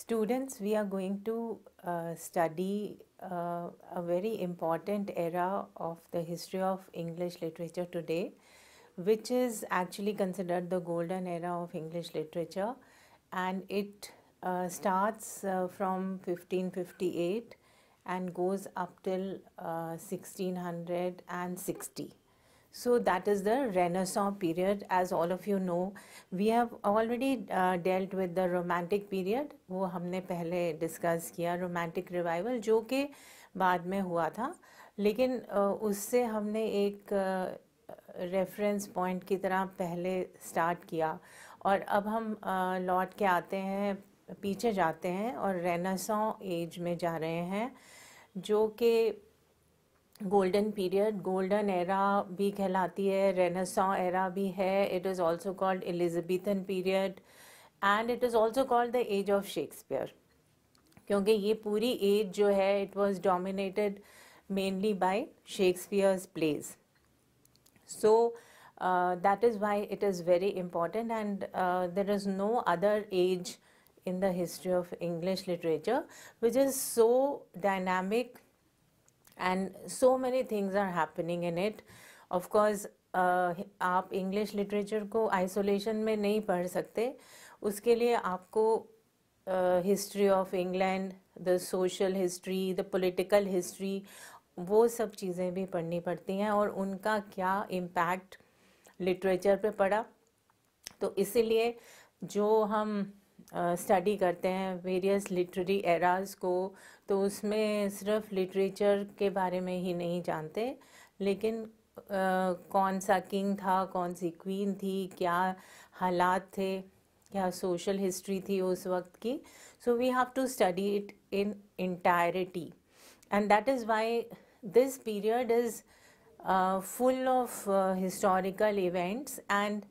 Students, we are going to uh, study uh, a very important era of the history of English literature today, which is actually considered the golden era of English literature, and it uh, starts uh, from 1558 and goes up till 1660. Uh, So that is the Renaissance period. As all of you know, we have already uh, dealt with the Romantic period. wo humne pehle discuss kiya Romantic revival jo ke baad mein hua tha lekin uh, usse humne ek uh, reference point ki tarah pehle start kiya aur ab hum uh, lot ke aate hain पीछे जाते हैं और रेनासॉ as में जा रहे हैं जो कि गोल्डन पीरियड गोल्डन एरा भी कहलाती है रेनासा एरा भी है it is also called Elizabethan period and it is also called the age of Shakespeare क्योंकि ये पूरी एज जो है it was dominated mainly by Shakespeare's plays so that is why it is very important and there is no other age in the history of English literature which is so dynamic and so many things are happening in it of course uh, आप English literature को isolation में नहीं पढ़ सकते उसके लिए आपको history of England the social history the political history वो सब चीज़ें भी पढ़नी पड़ती हैं और उनका क्या इम्पैक्ट लिटरेचर पे पड़ा तो इसीलिए जो हम स्टडी uh, करते हैं वेरियस लिटरेरी एराज को तो उसमें सिर्फ लिटरेचर के बारे में ही नहीं जानते लेकिन आ, कौन सा किंग था कौन सी क्वीन थी क्या हालात थे क्या सोशल हिस्ट्री थी उस वक्त की so we have to study it in entirety and that is why this period is full of historical events and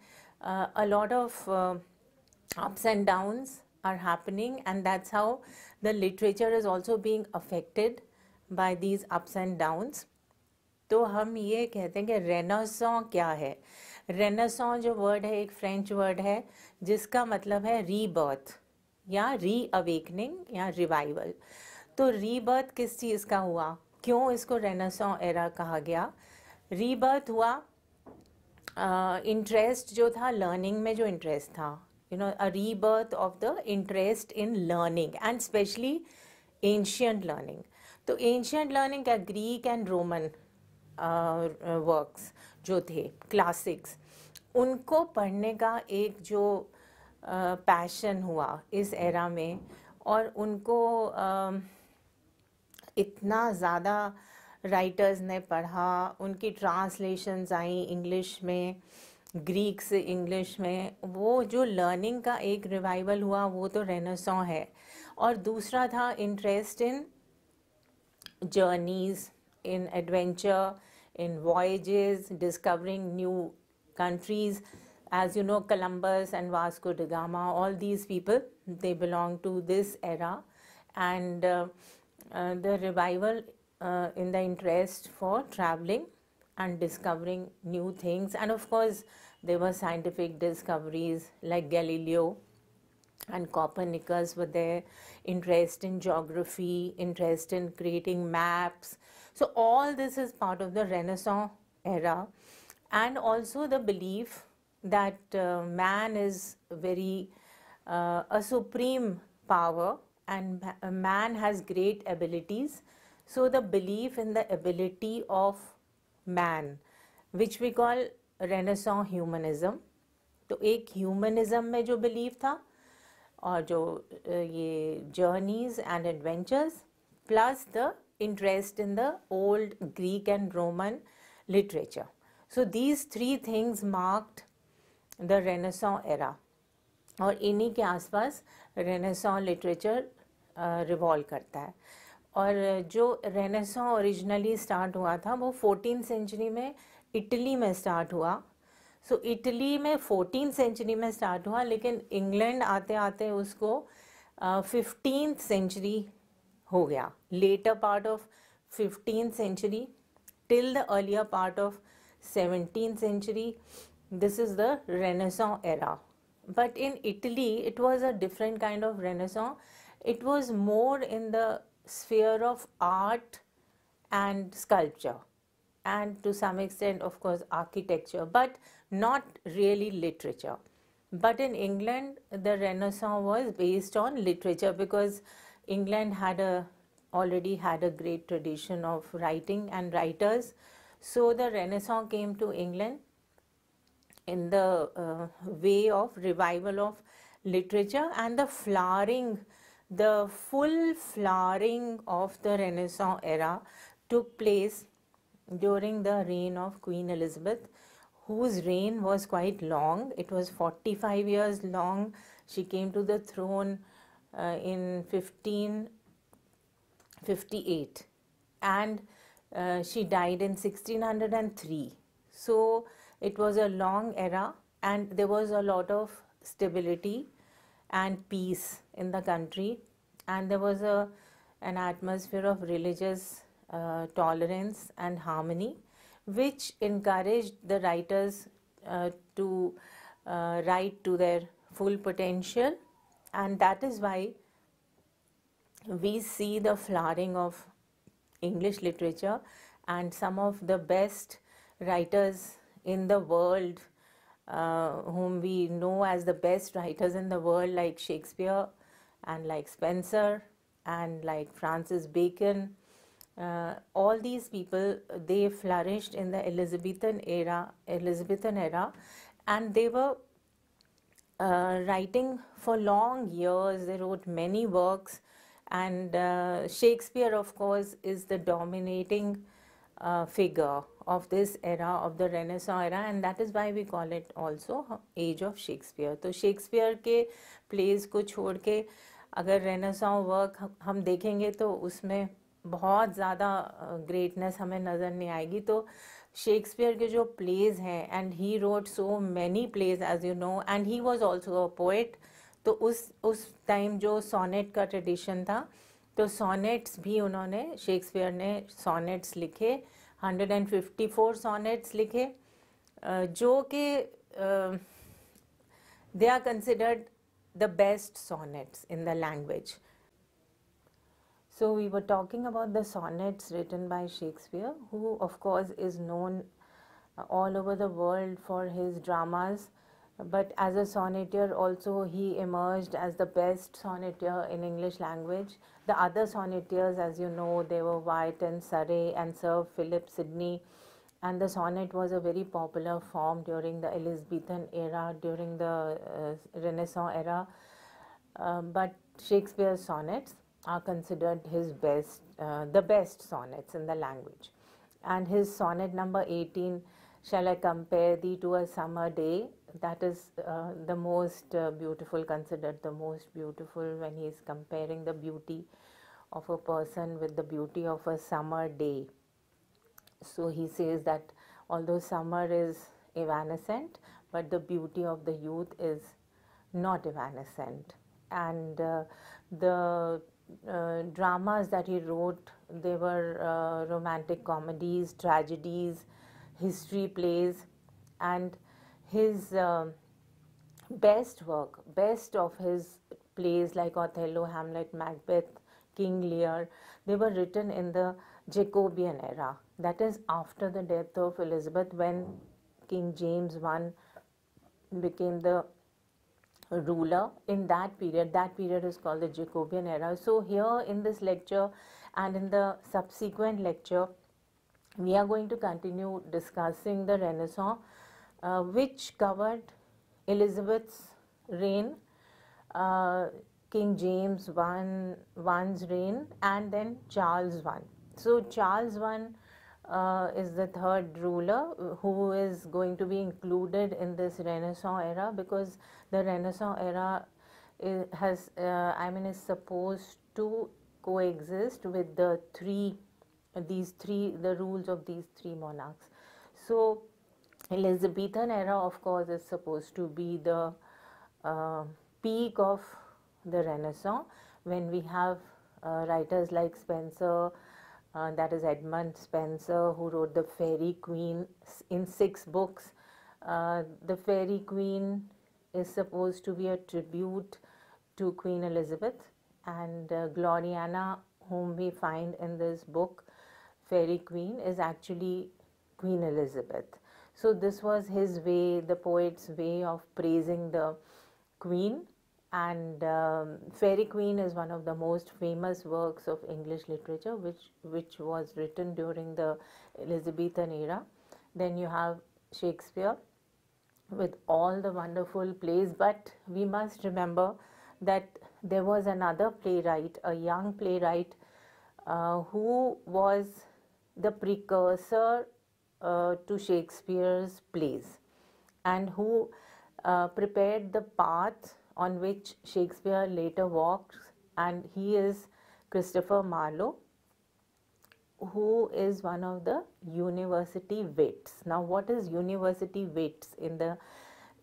and of ups and downs are happening and that's how the literature is also being affected by these ups and downs तो हम ये कहते हैं कि रेनासों क्या है रेनासों जो word है एक फ्रेंच वर्ड है जिसका मतलब है रीबर्थ या री अवेकनिंग या रिवाइवल तो रीबर्थ किस चीज़ का हुआ क्यों इसको रेनासों एरा कहा गया रीबर्थ हुआ इंटरेस्ट uh, जो था लर्निंग में जो इंटरेस्ट था you know, a rebirth of the interest in learning and especially ancient learning. तो एंशियंट लर्निंग क्या ग्रीक एंड रोमन वर्क्स जो थे क्लासिक्स उनको पढ़ने का एक जो पैशन uh, हुआ इस एरा में और उनको uh, इतना ज़्यादा राइटर्स ने पढ़ा उनकी ट्रांसलेशंस आई इंग्लिश में ग्रीक से इंग्लिश में वो जो लर्निंग का एक रिवाइवल हुआ वो तो रेनासों है और दूसरा था interest in journeys in adventure in voyage discovering new countries as you know Columbus and Vasco da Gama all these people they belong to this era and the revival in the interest for travelling and discovering new things and of course There were scientific discoveries like Galileo and Copernicus with their interest in geography, interest in creating maps. So, all this is part of the Renaissance era, and also the belief that uh, man is very uh, a supreme power and uh, man has great abilities. So, the belief in the ability of man, which we call renaissance humanism तो एक humanism में जो believe था और जो ये journeys and adventures plus the interest in the old Greek and Roman literature so these three things marked the renaissance era और इन्हीं के आसपास रेनेसॉ लिटरेचर रिवॉल्व करता है और जो रेनेसॉ ओरिजिनली स्टार्ट हुआ था वो फोर्टीन सेंचुरी में इटली में स्टार्ट हुआ सो इटली में फोर्टीन सेंचुरी में स्टार्ट हुआ लेकिन इंग्लैंड आते आते उसको फिफ्टीन सेंचुरी हो गया later part of fifteen century till the earlier part of seventeen century this is the renaissance era but in Italy it was a different kind of renaissance it was more in the sphere of art and sculpture and to some extent, of course, architecture, but not really literature. But in England, the Renaissance was based on literature because England had a already had a great tradition of writing and writers. So the Renaissance came to England in the uh, way of revival of literature and the flowering, the full flowering of the Renaissance era took place during the reign of Queen Elizabeth, whose reign was quite long. It was 45 years long. She came to the throne uh, in 1558 and uh, she died in 1603. So it was a long era and there was a lot of stability and peace in the country and there was a an atmosphere of religious uh, tolerance and harmony, which encouraged the writers uh, to uh, write to their full potential, and that is why we see the flowering of English literature and some of the best writers in the world. Uh, whom we know as the best writers in the world, like Shakespeare and like Spencer and like Francis Bacon uh, all these people they flourished in the Elizabethan era, Elizabethan era, and they were uh, writing for long years. They wrote many works, and uh, Shakespeare, of course, is the dominating uh, figure of this era of the Renaissance era, and that is why we call it also Age of Shakespeare. So Shakespeare plays को छोड़ के अगर Renaissance work हम देखेंगे तो उसमें बहुत ज़्यादा ग्रेटनेस हमें नज़र नहीं आएगी तो शेक्सपियर के जो प्लेज हैं and he wrote so many plays as you know and he was also a poet तो उस उस टाइम जो सोनेट का ट्रेडिशन था तो सोनेट्स भी उन्होंने शेक्सपियर ने सोनेट्स लिखे 154 सोनेट्स लिखे जो कि they are considered the best sonnets in the language So, we were talking about the sonnets written by Shakespeare, who, of course, is known uh, all over the world for his dramas. But as a sonneteer, also he emerged as the best sonneteer in English language. The other sonneteers, as you know, they were White and Surrey and Sir Philip Sidney. And the sonnet was a very popular form during the Elizabethan era, during the uh, Renaissance era. Uh, but Shakespeare's sonnets are considered his best, uh, the best sonnets in the language. And his sonnet number 18, Shall I compare thee to a summer day? That is uh, the most uh, beautiful, considered the most beautiful when he is comparing the beauty of a person with the beauty of a summer day. So he says that although summer is evanescent, but the beauty of the youth is not evanescent. And uh, the uh, dramas that he wrote, they were uh, romantic comedies, tragedies, history plays, and his uh, best work, best of his plays like Othello, Hamlet, Macbeth, King Lear, they were written in the Jacobean era, that is after the death of Elizabeth when King James I became the ruler in that period. That period is called the Jacobean era. So, here in this lecture and in the subsequent lecture, we are going to continue discussing the Renaissance, uh, which covered Elizabeth's reign, uh, King James I, I's reign, and then Charles I. So, Charles I uh, is the third ruler who is going to be included in this Renaissance era because the Renaissance era is, has, uh, I mean, is supposed to coexist with the three, these three, the rules of these three monarchs. So, Elizabethan era, of course, is supposed to be the uh, peak of the Renaissance when we have uh, writers like Spencer uh, that is Edmund Spenser, who wrote The Fairy Queen in six books. Uh, the Fairy Queen is supposed to be a tribute to Queen Elizabeth, and uh, Gloriana, whom we find in this book, Fairy Queen, is actually Queen Elizabeth. So, this was his way, the poet's way of praising the Queen and um, Fairy Queen is one of the most famous works of English literature which which was written during the Elizabethan era then you have Shakespeare with all the wonderful plays but we must remember that there was another playwright a young playwright uh, who was the precursor uh, to Shakespeare's plays and who uh, prepared the path on which Shakespeare later walks, and he is Christopher Marlowe, who is one of the university wits. Now, what is university wits in the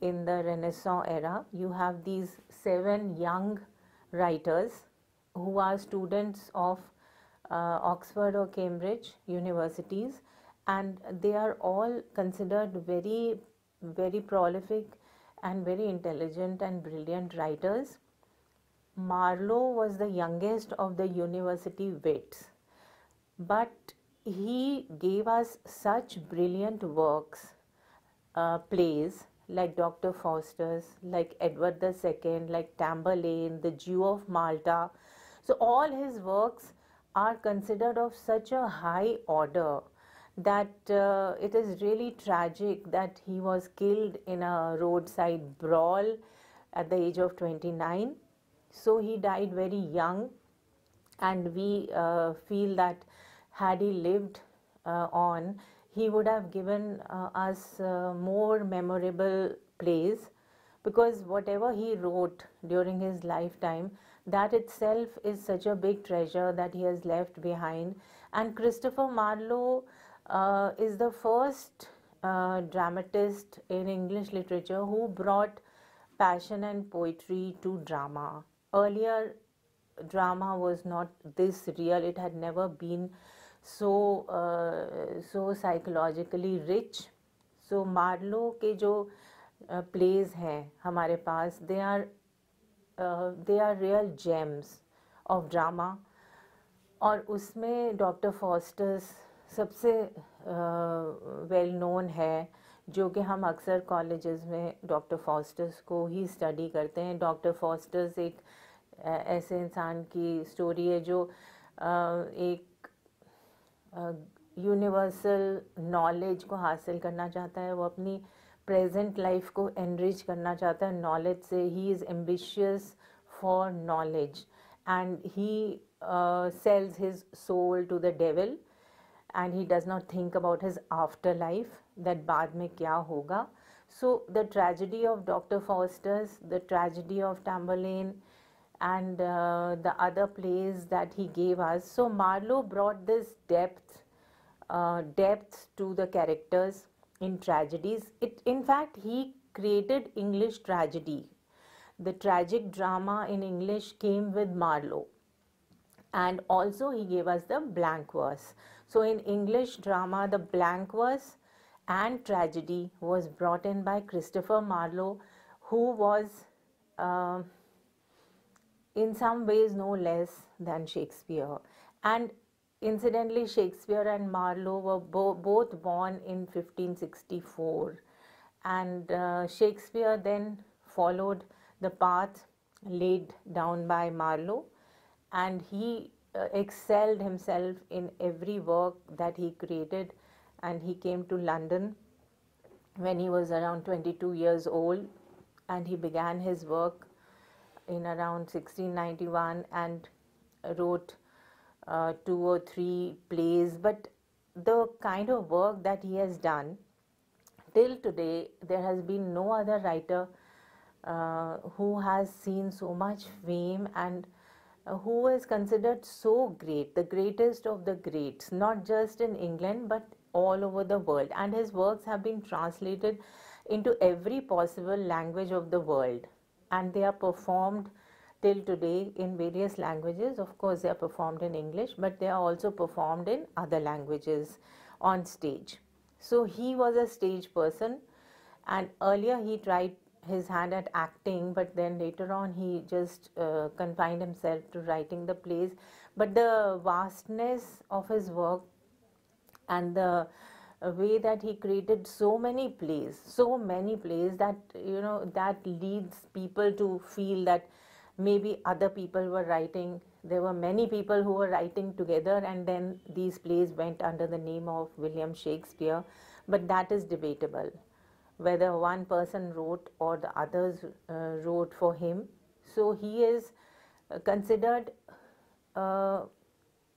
in the Renaissance era? You have these seven young writers who are students of uh, Oxford or Cambridge universities, and they are all considered very, very prolific and very intelligent and brilliant writers. Marlowe was the youngest of the university wits, but he gave us such brilliant works, uh, plays like Dr. Faustus, like Edward II, like Tamburlaine, The Jew of Malta. So, all his works are considered of such a high order that uh, it is really tragic that he was killed in a roadside brawl at the age of 29. So he died very young, and we uh, feel that had he lived uh, on, he would have given uh, us uh, more memorable plays because whatever he wrote during his lifetime, that itself is such a big treasure that he has left behind. And Christopher Marlowe uh, is the first uh, dramatist in English literature who brought passion and poetry to drama. Earlier, drama was not this real, it had never been so, uh, so psychologically rich. So, Marlowe के uh, plays हैं hamare पास uh, they are real gems of drama, of drama और उसमें Dr. Foster's सबसे well known है जो कि हम अक्सर कॉलेजेस में डॉक्टर फॉस्टर्स को ही स्टडी करते हैं डॉक्टर फॉस्टर्स एक ऐसे इंसान की स्टोरी है जो एक यूनिवर्सल नॉलेज को हासिल करना चाहता है वो अपनी प्रेजेंट लाइफ को एनरिच करना चाहता है नॉलेज से he is ambitious for knowledge and he sells his soul to the devil and he does not think about his afterlife that baad mein kya hoga so the tragedy of dr foster's the tragedy of tamburlaine and uh, the other plays that he gave us so marlowe brought this depth uh, depth to the characters in tragedies it in fact he created english tragedy the tragic drama in english came with marlowe and also he gave us the blank verse so in English drama, the blank verse and tragedy was brought in by Christopher Marlowe, who was uh, in some ways no less than Shakespeare. And incidentally, Shakespeare and Marlowe were bo both born in 1564. And uh, Shakespeare then followed the path laid down by Marlowe and he uh, excelled himself in every work that he created and he came to London when he was around 22 years old and he began his work in around 1691 and wrote uh, two or three plays but the kind of work that he has done till today there has been no other writer uh, who has seen so much fame and uh, who is considered so great, the greatest of the greats, not just in England but all over the world. And his works have been translated into every possible language of the world. And they are performed till today in various languages. Of course, they are performed in English, but they are also performed in other languages on stage. So he was a stage person and earlier he tried his hand at acting, but then later on he just uh, confined himself to writing the plays. But the vastness of his work and the uh, way that he created so many plays, so many plays that you know that leads people to feel that maybe other people were writing. There were many people who were writing together, and then these plays went under the name of William Shakespeare, but that is debatable whether one person wrote or the others uh, wrote for him. So he is uh, considered uh,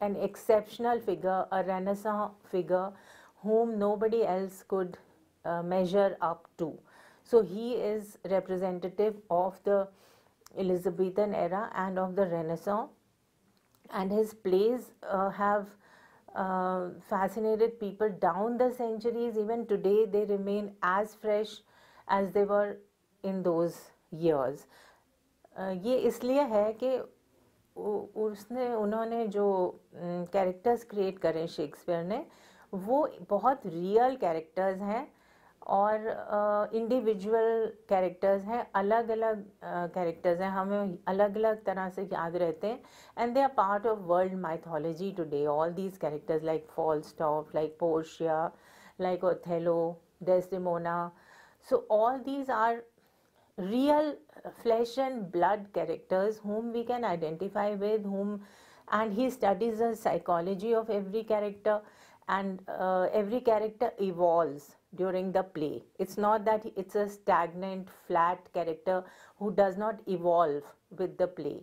an exceptional figure, a renaissance figure whom nobody else could uh, measure up to. So he is representative of the Elizabethan era and of the Renaissance and his plays uh, have uh, fascinated people down the centuries. Even today, they remain as fresh as they were in those years. Uh, ये इसलिए है कि उसने उन्होंने जो characters create करे Shakespeare ने वो बहुत रियल कैरेक्टर्स हैं और इंडिविजुअल कैरेक्टर्स हैं अलग अलग कैरेक्टर्स हैं हमें अलग अलग तरह से याद रहते हैं and they are part of world mythology today all these characters like Falstaff like Portia like Othello Desdemona so all these are real flesh and blood characters whom we can identify with whom and he studies the psychology of every character and every character evolve during the play. It's not that it's a stagnant, flat character who does not evolve with the play.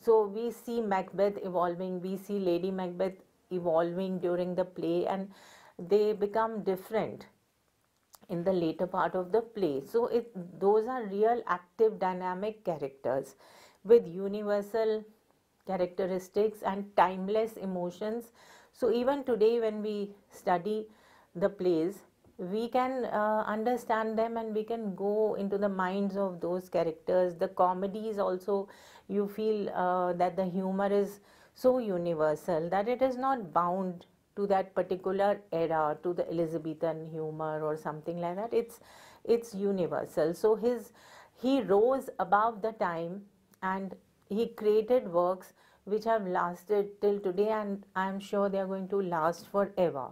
So we see Macbeth evolving, we see Lady Macbeth evolving during the play, and they become different in the later part of the play. So it, those are real active dynamic characters with universal characteristics and timeless emotions. So even today when we study the plays, we can uh, understand them and we can go into the minds of those characters the comedy is also you feel uh, that the humor is so universal that it is not bound to that particular era to the elizabethan humor or something like that it's it's universal so his he rose above the time and he created works which have lasted till today and i am sure they are going to last forever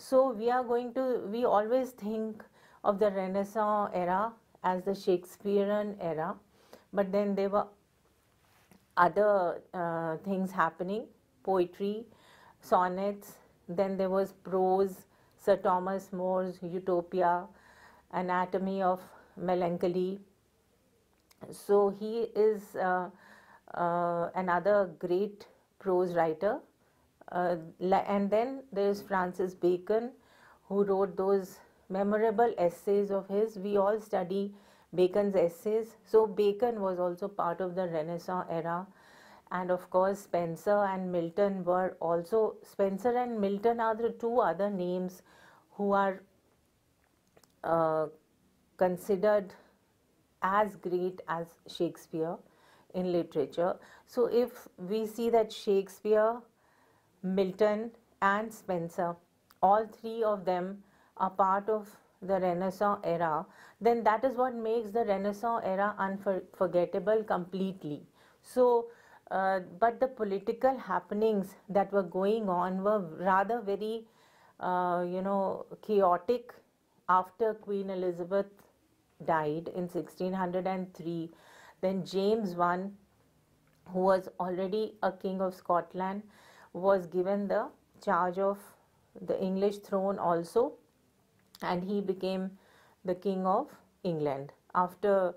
so we are going to, we always think of the Renaissance era as the Shakespearean era, but then there were other uh, things happening poetry, sonnets, then there was prose, Sir Thomas More's Utopia, Anatomy of Melancholy. So he is uh, uh, another great prose writer uh, and then there is Francis Bacon who wrote those memorable essays of his. We all study Bacon's essays. So Bacon was also part of the Renaissance era. And of course, Spencer and Milton were also, Spencer and Milton are the two other names who are uh, considered as great as Shakespeare in literature. So if we see that Shakespeare Milton and Spencer, all three of them are part of the Renaissance era, then that is what makes the Renaissance era unforgettable completely. So, uh, but the political happenings that were going on were rather very, uh, you know, chaotic after Queen Elizabeth died in 1603. Then James I, who was already a king of Scotland, was given the charge of the English throne also and he became the king of England after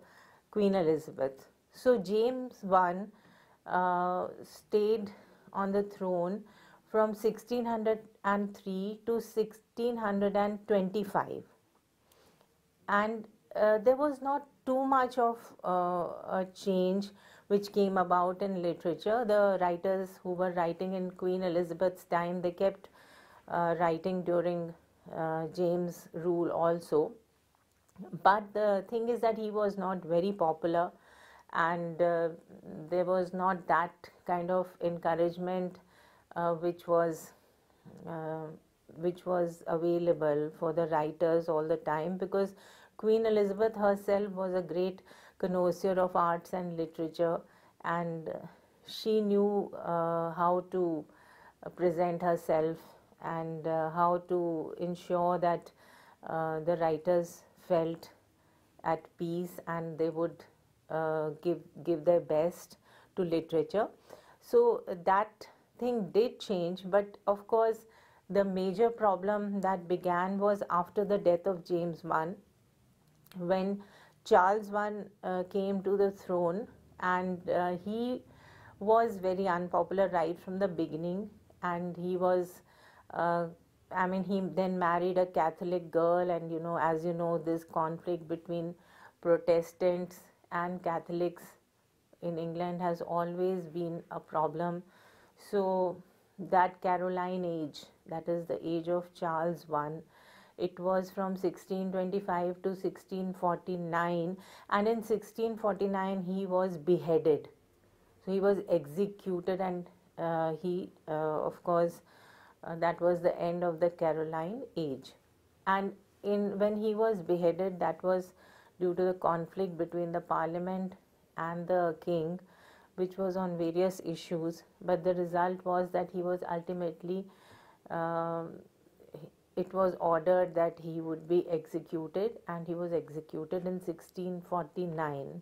Queen Elizabeth. So James I uh, stayed on the throne from 1603 to 1625 and uh, there was not too much of uh, a change which came about in literature. The writers who were writing in Queen Elizabeth's time, they kept uh, writing during uh, James' rule also. But the thing is that he was not very popular and uh, there was not that kind of encouragement uh, which was uh, which was available for the writers all the time because Queen Elizabeth herself was a great connoisseur of arts and literature, and she knew uh, how to uh, present herself and uh, how to ensure that the writers felt at peace and they would give give their best to literature. So that thing did change, but of course, the major problem that began was after the death of James Mann, when Charles I uh, came to the throne and uh, he was very unpopular right from the beginning and he was uh, i mean he then married a catholic girl and you know as you know this conflict between protestants and catholics in england has always been a problem so that caroline age that is the age of charles I it was from 1625 to 1649 and in 1649 he was beheaded so he was executed and uh, he uh, of course uh, that was the end of the caroline age and in when he was beheaded that was due to the conflict between the parliament and the king which was on various issues but the result was that he was ultimately um, it was ordered that he would be executed and he was executed in 1649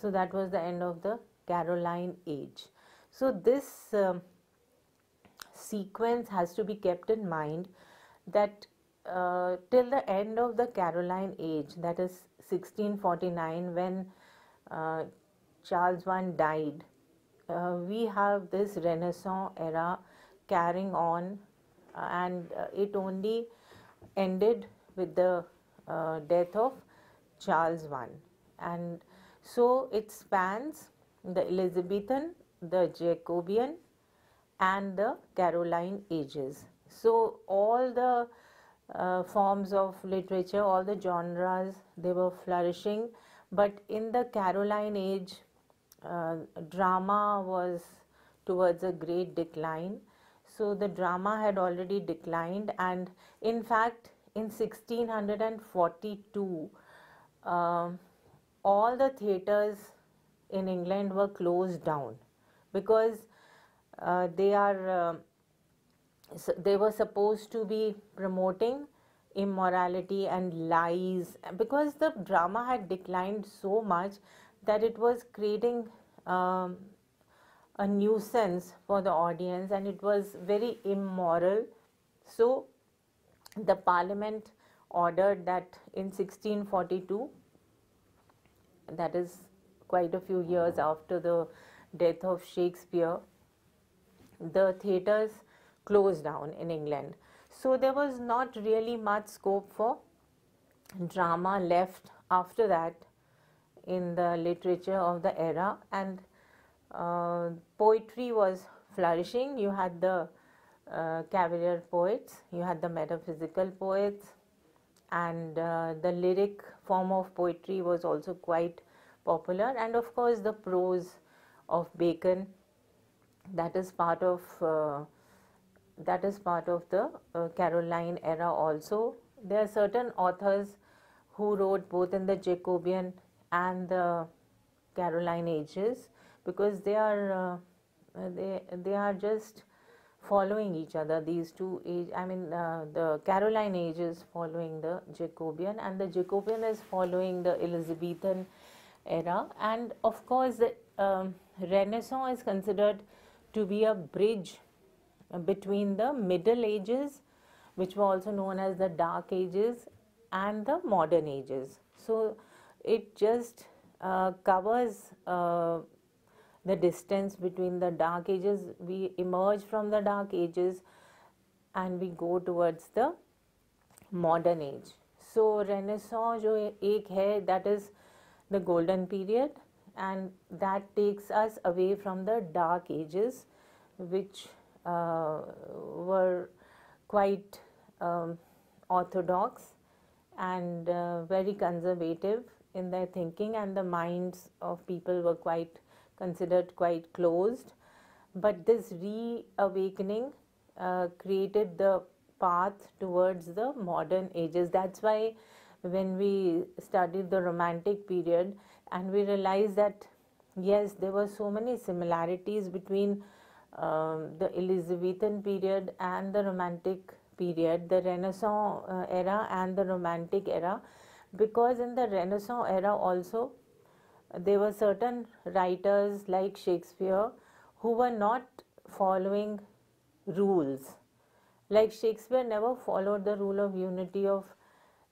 so that was the end of the caroline age so this um, sequence has to be kept in mind that uh, till the end of the caroline age that is 1649 when uh, charles i died uh, we have this renaissance era carrying on and uh, it only ended with the uh, death of Charles I. And so it spans the Elizabethan, the Jacobean, and the Caroline ages. So all the uh, forms of literature, all the genres, they were flourishing. But in the Caroline age, uh, drama was towards a great decline so the drama had already declined, and in fact, in 1642, um, all the theatres in England were closed down because uh, they are uh, um, so they were supposed to be promoting immorality and lies because the drama had declined so much that it was creating um, a nuisance for the audience and it was very immoral. So the parliament ordered that in 1642, that is quite a few years after the death of Shakespeare, the theatres closed down in England. So there was not really much scope for drama left after that in the literature of the era and uh, poetry was flourishing. You had the uh, cavalier poets, you had the metaphysical poets, and uh, the lyric form of poetry was also quite popular. And of course, the prose of Bacon that is part of uh, that is part of the uh, Caroline era also. There are certain authors who wrote both in the Jacobean and the Caroline ages because they are uh, uh, they they are just following each other these two age i mean uh, the caroline age is following the jacobean and the jacobean is following the elizabethan era and of course the um, renaissance is considered to be a bridge between the middle ages which were also known as the dark ages and the modern ages so it just uh, covers uh, the distance between the dark ages we emerge from the dark ages and we go towards the modern age so renaissance jo ek hai that is the golden period and that takes us away from the dark ages which uh, were quite um, orthodox and uh, very conservative in their thinking and the minds of people were quite considered quite closed. But this reawakening uh, created the path towards the modern ages. That's why when we studied the Romantic period and we realized that yes, there were so many similarities between um, the Elizabethan period and the Romantic period, the Renaissance uh, era and the Romantic era, because in the Renaissance era also there were certain writers like Shakespeare who were not following rules. Like Shakespeare never followed the rule of unity of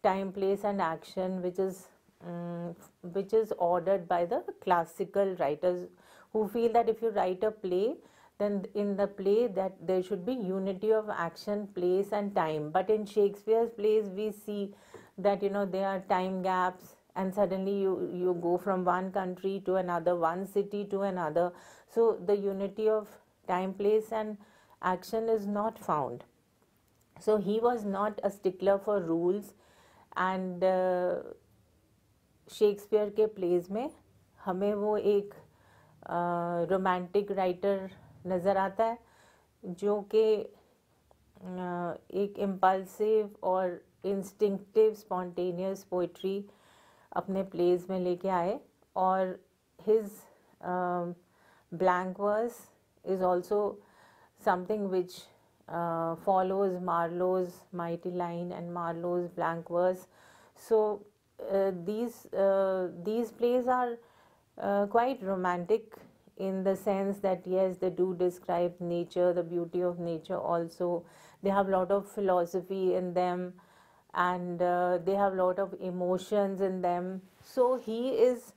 time, place, and action, which is um, which is ordered by the classical writers who feel that if you write a play, then in the play that there should be unity of action, place, and time. But in Shakespeare's plays, we see that you know there are time gaps and suddenly you you go from one country to another one city to another so the unity of time place and action is not found so he was not a stickler for rules and uh, Shakespeare के plays में हमें वो एक romantic writer नज़र आता है जो कि एक इम्पल्सिव और इंस्टिंक्टिव स्पॉन्टेनियस पोइट्री अपने प्लेज में लेके आए और his blank verse is also something which follows Marlowe's mighty line and Marlowe's blank verse so these these plays are quite romantic in the sense that yes they do describe nature the beauty of nature also they have lot of philosophy in them and uh, they have a lot of emotions in them so he is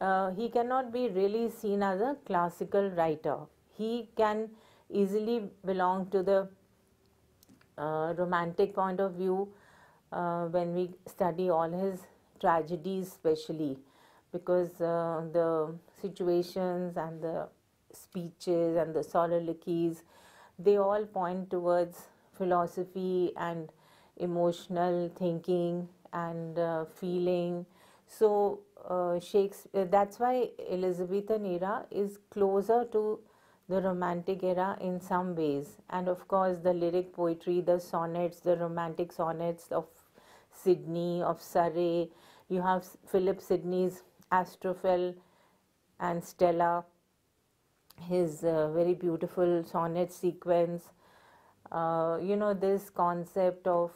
uh, he cannot be really seen as a classical writer he can easily belong to the uh, romantic point of view uh, when we study all his tragedies especially because uh, the situations and the speeches and the soliloquies they all point towards philosophy and emotional thinking and uh, feeling. So uh, Shakespeare, that's why Elizabethan era is closer to the Romantic era in some ways, and of course the lyric poetry, the sonnets, the Romantic sonnets of Sydney, of Surrey. You have Philip Sidney's Astrophel and Stella, his uh, very beautiful sonnet sequence. Uh, you know this concept of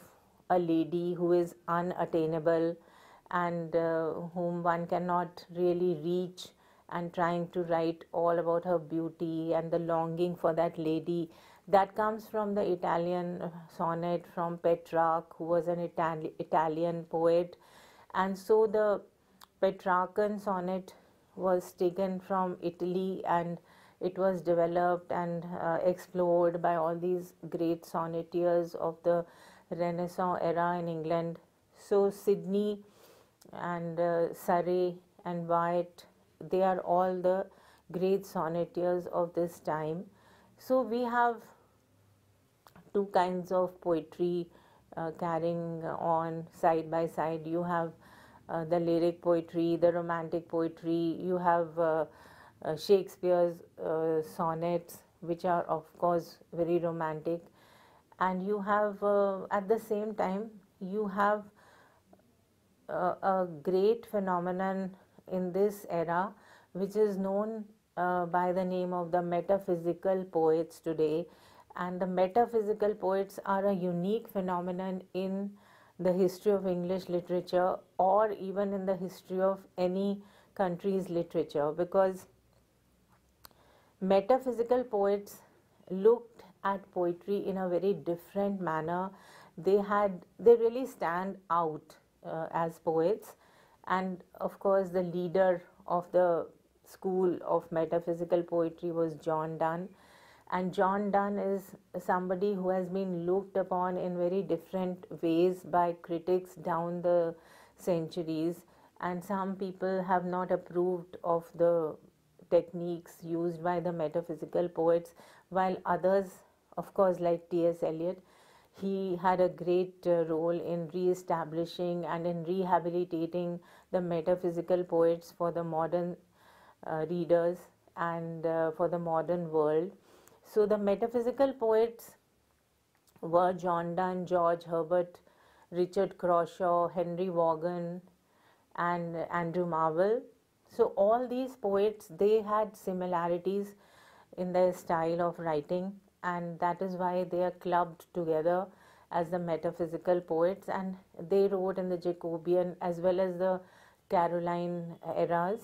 a lady who is unattainable and uh, whom one cannot really reach and trying to write all about her beauty and the longing for that lady that comes from the italian sonnet from petrarch who was an Itali- italian poet and so the petrarchan sonnet was taken from italy and it was developed and uh, explored by all these great sonneteers of the Renaissance era in England. So, Sydney and uh, Surrey and Wyatt, they are all the great sonneteers of this time. So, we have two kinds of poetry uh, carrying on side by side. You have uh, the lyric poetry, the romantic poetry, you have uh, uh Shakespeare's uh, sonnets, which are, of course, very romantic and you have uh, at the same time you have a, uh, a, great phenomenon in this era which is known uh, by the name of the metaphysical poets today and the metaphysical poets are a unique phenomenon in the history of english literature or even in the history of any country's literature because metaphysical poets looked at poetry in a very different manner. They had they really stand out uh, as poets, and of course the leader of the school of metaphysical poetry was John Donne, and John Donne is somebody who has been looked upon in very different ways by critics down the centuries, and some people have not approved of the techniques used by the metaphysical poets, while others of course, like T.S. Eliot, he had a great uh, role in re-establishing and in rehabilitating the metaphysical poets for the modern uh, readers and uh, for the modern world. So the metaphysical poets were John Donne, George Herbert, Richard Crashaw, Henry Vaughan, and Andrew Marvell. So all these poets they had similarities in their style of writing and that is why they are clubbed together as the metaphysical poets and they wrote in the Jacobean as well as the Caroline eras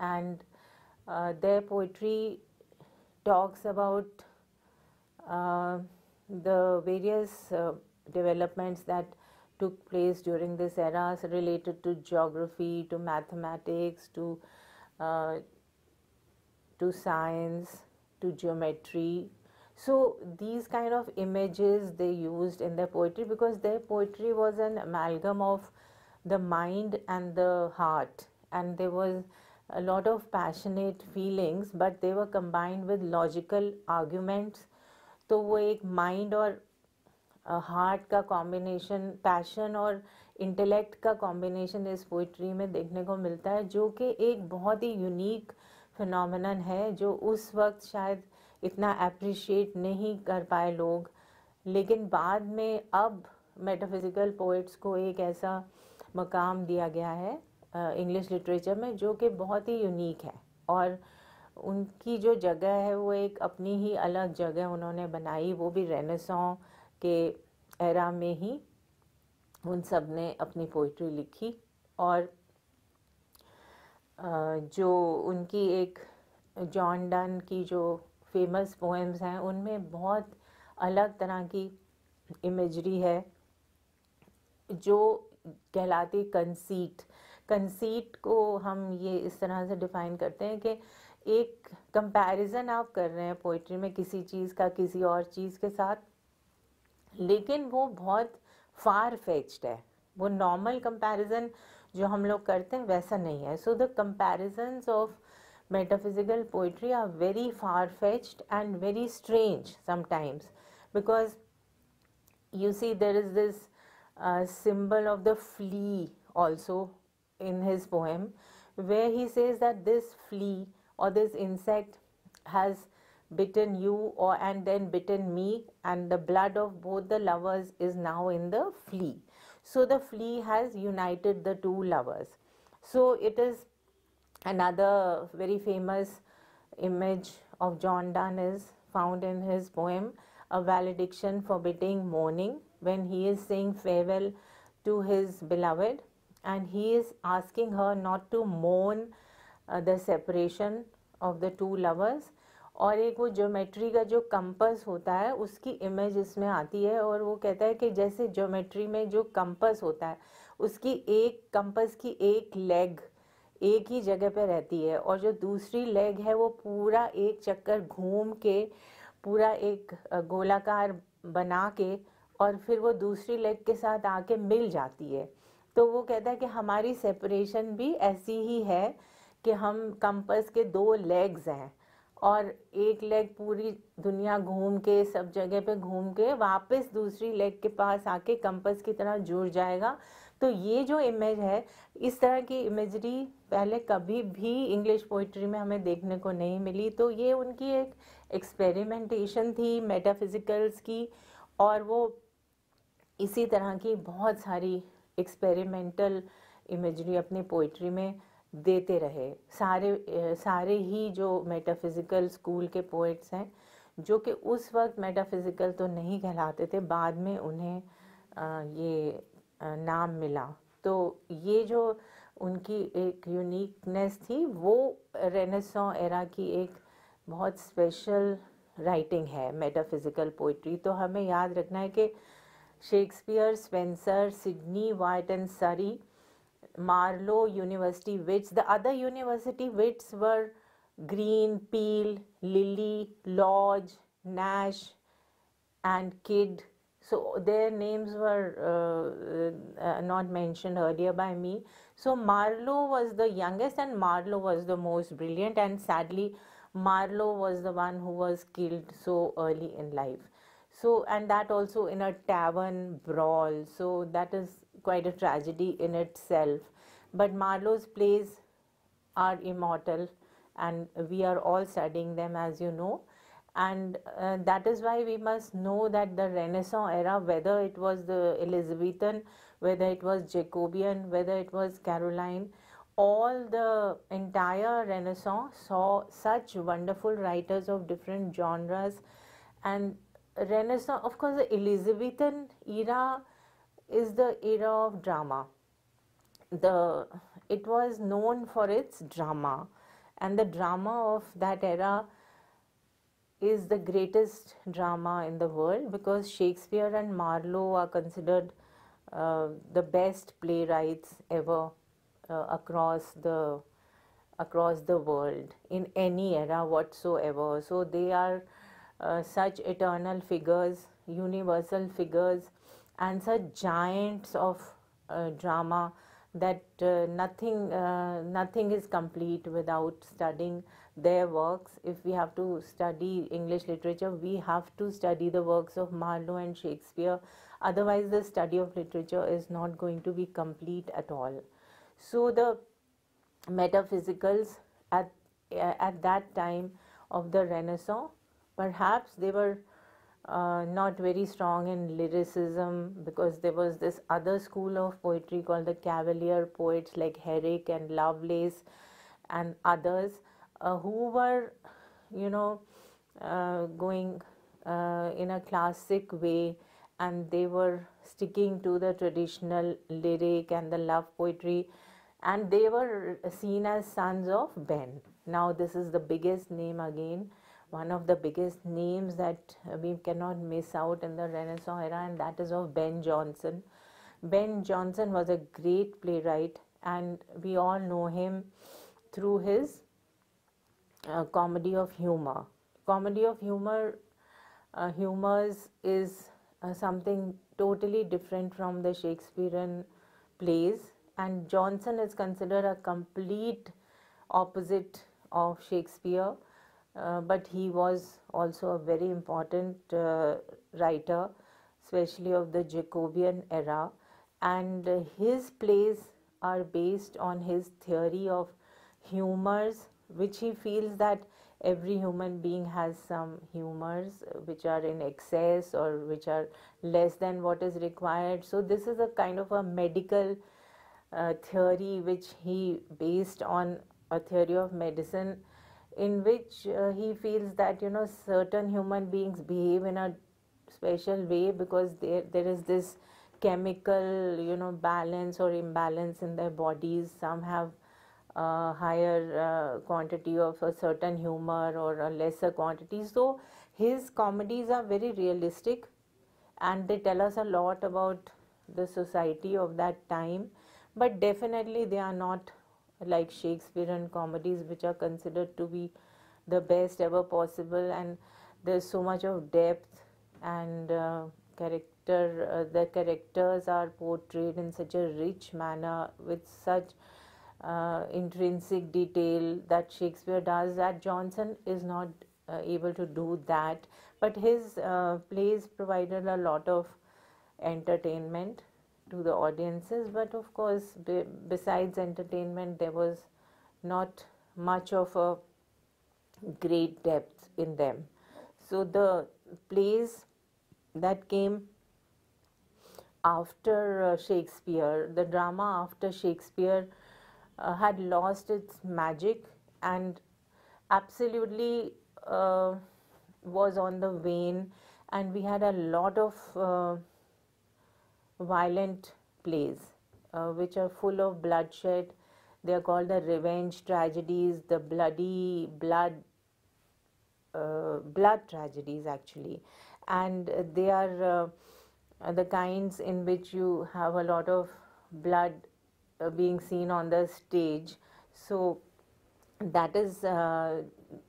and uh, their poetry talks about uh, the various uh, developments that took place during this eras related to geography, to mathematics, to uh, to science, to geometry, so these kind of images they used in their poetry because their poetry was an amalgam of the mind and the heart and there was a lot of passionate feelings but they were combined with logical arguments तो वो एक mind और heart का combination passion और intellect का combination इस poetry में देखने को मिलता है जो कि एक बहुत ही यूनिक फिनमिनन है जो उस वक्त शायद इतना अप्रिशिएट नहीं कर पाए लोग लेकिन बाद में अब मेटाफिज़िकल पोइट्स को एक ऐसा मकाम दिया गया है इंग्लिश लिटरेचर में जो कि बहुत ही यूनिक है और उनकी जो जगह है वो एक अपनी ही अलग जगह उन्होंने बनाई वो भी रेनेसों के एरा में ही उन सब ने अपनी पोइट्री लिखी और जो उनकी एक जॉन डन की जो फेमस पोएम्स हैं उनमें बहुत अलग तरह की इमेजरी है जो कहलाती कंसीट कंसीट को हम ये इस तरह से डिफ़ाइन करते हैं कि एक कंपैरिजन आप कर रहे हैं पोइट्री में किसी चीज़ का किसी और चीज़ के साथ लेकिन वो बहुत फार फेच्ड है वो नॉर्मल कंपैरिजन जो हम लोग करते हैं वैसा नहीं है so the comparisons of metaphysical poetry are very far fetched and very strange sometimes because you see there is this symbol of the flea also in his poem where he says that this flea और this insect has bitten you और and then bitten me and the blood of both the lovers is now in the flea So the flea has united the two lovers. So it is another very famous image of John Donne is found in his poem A Valediction Forbidding Mourning when he is saying farewell to his beloved and he is asking her not to mourn uh, the separation of the two lovers और एक वो geometry का जो compass होता है उसकी image इसमें आती है और वो कहता है कि जैसे ज्योमेट्री में जो कंपस होता है उसकी एक कंपस की एक लेग एक ही जगह पर रहती है और जो दूसरी लेग है वो पूरा एक चक्कर घूम के पूरा एक गोलाकार बना के और फिर वो दूसरी लेग के साथ आके मिल जाती है तो वो कहता है कि हमारी सेपरेशन भी ऐसी ही है कि हम कंपस के दो लेग्स हैं और एक लेग पूरी दुनिया घूम के सब जगह पे घूम के वापस दूसरी लेग के पास आके कंपस की तरह जुड़ जाएगा तो ये जो इमेज है इस तरह की इमेजरी पहले कभी भी इंग्लिश पोइट्री में हमें देखने को नहीं मिली तो ये उनकी एक एक्सपेरिमेंटेशन थी मेटाफिज़िकल्स की और वो इसी तरह की बहुत सारी एक्सपेरिमेंटल इमेजरी अपनी पोइट्री में देते रहे सारे सारे ही जो मेटाफिज़िकल स्कूल के पोइट्स हैं जो कि उस वक्त मेटाफिज़िकल तो नहीं कहलाते थे बाद में उन्हें ये नाम मिला तो ये जो उनकी एक यूनिकनेस थी वो रेनेसो एरा की एक बहुत स्पेशल राइटिंग है मेटाफिज़िकल पोइट्री तो हमें याद रखना है कि Shakespeare Spenser Sidney Wyatt and Surrey Marlow University Which The other university wits were Green, Peel, Lilly, Lodge, Nash, and Kidd. So their names were uh, uh, not mentioned earlier by me. So Marlow was the youngest, and Marlow was the most brilliant, and sadly, Marlow was the one who was killed so early in life. So, and that also in a tavern brawl. So, that is quite a tragedy in itself. But Marlowe's plays are immortal and we are all studying them as you know and uh, that is why we must know that the renaissance era whether it was the elizabethan whether it was jacobean whether it was caroline all the entire renaissance saw such wonderful writers of different genres and renaissance of course the elizabethan era is the era of drama. The, it was known for its drama, and the drama of that era is the greatest drama in the world because Shakespeare and Marlowe are considered uh, the best playwrights ever uh, across the across the world in any era whatsoever so they are uh, such eternal figures universal figures and such giants of uh, drama that uh, nothing uh, nothing is complete without studying their works if we have to study english literature we have to study the works of marlowe and shakespeare otherwise the study of literature is not going to be complete at all so the metaphysicals at uh, at that time of the renaissance perhaps they were uh, not very strong in lyricism because there was this other school of poetry called the Cavalier poets like Herrick and Lovelace and others uh, who were, you know, uh, going uh, in a classic way and they were sticking to the traditional lyric and the love poetry and they were seen as sons of Ben. Now, this is the biggest name again one of the biggest names that we cannot miss out in the Renaissance era, and that is of Ben Jonson. Ben Jonson was a great playwright, and we all know him through his uh, comedy of humor. Comedy of humor, uh, humors is uh, something totally different from the Shakespearean plays, and Jonson is considered a complete opposite of Shakespeare uh, but he was also a very important uh, writer, especially of the Jacobian era. And his plays are based on his theory of humors, which he feels that every human being has some humors which are in excess or which are less than what is required. So, this is a kind of a medical uh, theory which he based on a theory of medicine in which uh, he feels that you know certain human beings behave in a special way because there there is this chemical you know balance or imbalance in their bodies some have a higher uh, quantity of a certain humor or a lesser quantity so his comedies are very realistic and they tell us a lot about the society of that time but definitely they are not like Shakespearean comedies, which are considered to be the best ever possible, and there's so much of depth and uh, character. Uh, the characters are portrayed in such a rich manner with such uh, intrinsic detail that Shakespeare does. That Johnson is not uh, able to do that, but his uh, plays provided a lot of entertainment to the audiences but of course be, besides entertainment there was not much of a great depth in them so the plays that came after uh, shakespeare the drama after shakespeare uh, had lost its magic and absolutely uh, was on the wane and we had a lot of uh, violent plays uh, which are full of bloodshed. They are called the revenge tragedies, the bloody blood uh, blood tragedies actually, and they are uh, the kinds in which you have a lot of blood uh, being seen on the stage. So that is, uh,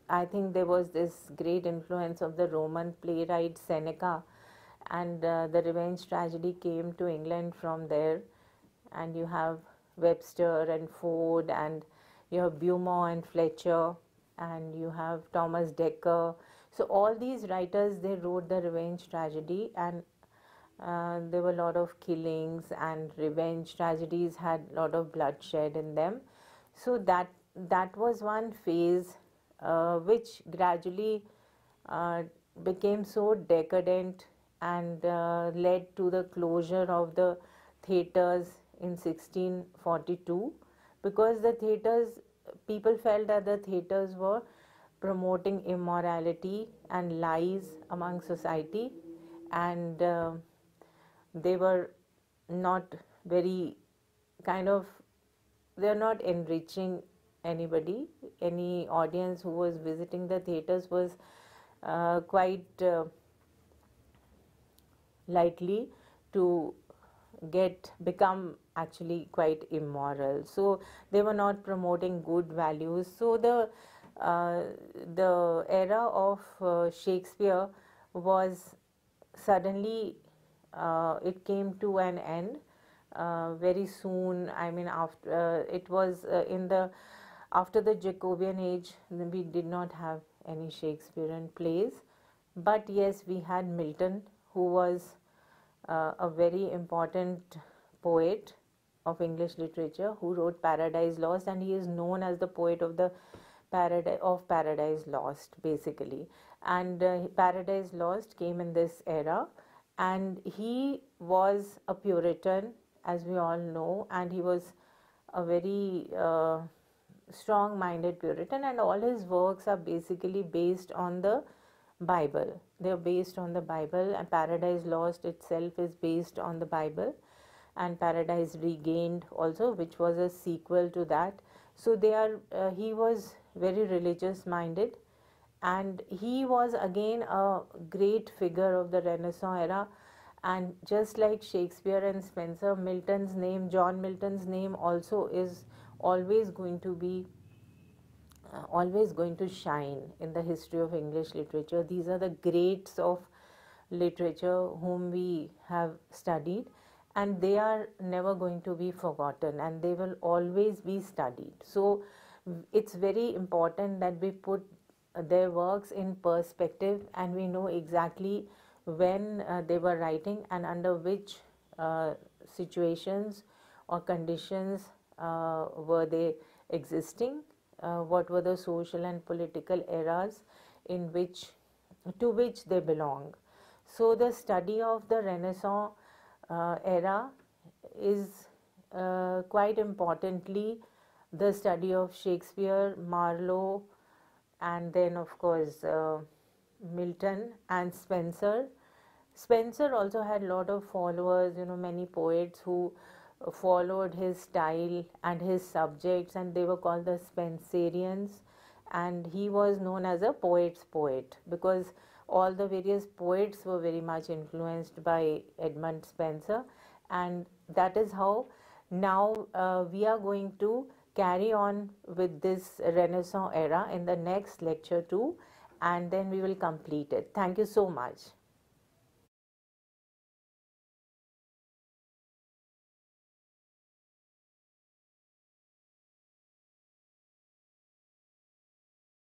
I think, there was this great influence of the Roman playwright Seneca and uh, the revenge tragedy came to England from there. And you have Webster and Ford, and you have Beaumont and Fletcher, and you have Thomas Dekker. So all these writers they wrote the revenge tragedy, and uh, there were a lot of killings and revenge tragedies had a lot of bloodshed in them. So that that was one phase uh, which gradually uh, became so decadent and uh, led to the closure of the theatres in 1642 because the theatres people felt that the theatres were promoting immorality and lies among society and uh, they were not very kind of they are not enriching anybody any audience who was visiting the theaters was uh, quite uh, likely to get become actually quite immoral so they were not promoting good values so the uh, the era of uh, shakespeare was suddenly uh, it came to an end uh, very soon i mean after uh, it was uh, in the after the jacobean age we did not have any shakespearean plays but yes we had milton who was uh, a very important poet of English literature who wrote Paradise Lost and he is known as the poet of the paradise of Paradise Lost basically and uh, Paradise Lost came in this era and he was a Puritan as we all know and he was a very uh, strong minded Puritan and all his works are basically based on the Bible they are based on the Bible, and Paradise Lost itself is based on the Bible, and Paradise Regained also, which was a sequel to that. So they are. Uh, he was very religious minded, and he was again a great figure of the Renaissance era. And just like Shakespeare and Spencer, Milton's name, John Milton's name, also is always going to be uh, always going to shine in the history of English literature. These are the greats of literature whom we have studied, and they are never going to be forgotten and they will always be studied. So, it's very important that we put their works in perspective and we know exactly when uh, they were writing and under which uh, situations or conditions uh, were they existing uh, what were the social and political eras in which to which they belong so the study of the renaissance uh, era is uh, quite importantly the study of shakespeare marlowe and then of course uh, milton and spencer spencer also had a lot of followers you know many poets who followed his style and his subjects, and they were called the Spencerians. And he was known as a poet's poet because all the various poets were very much influenced by Edmund Spencer, and that is how now uh, we are going to carry on with this Renaissance era in the next lecture, too, and then we will complete it. Thank you so much.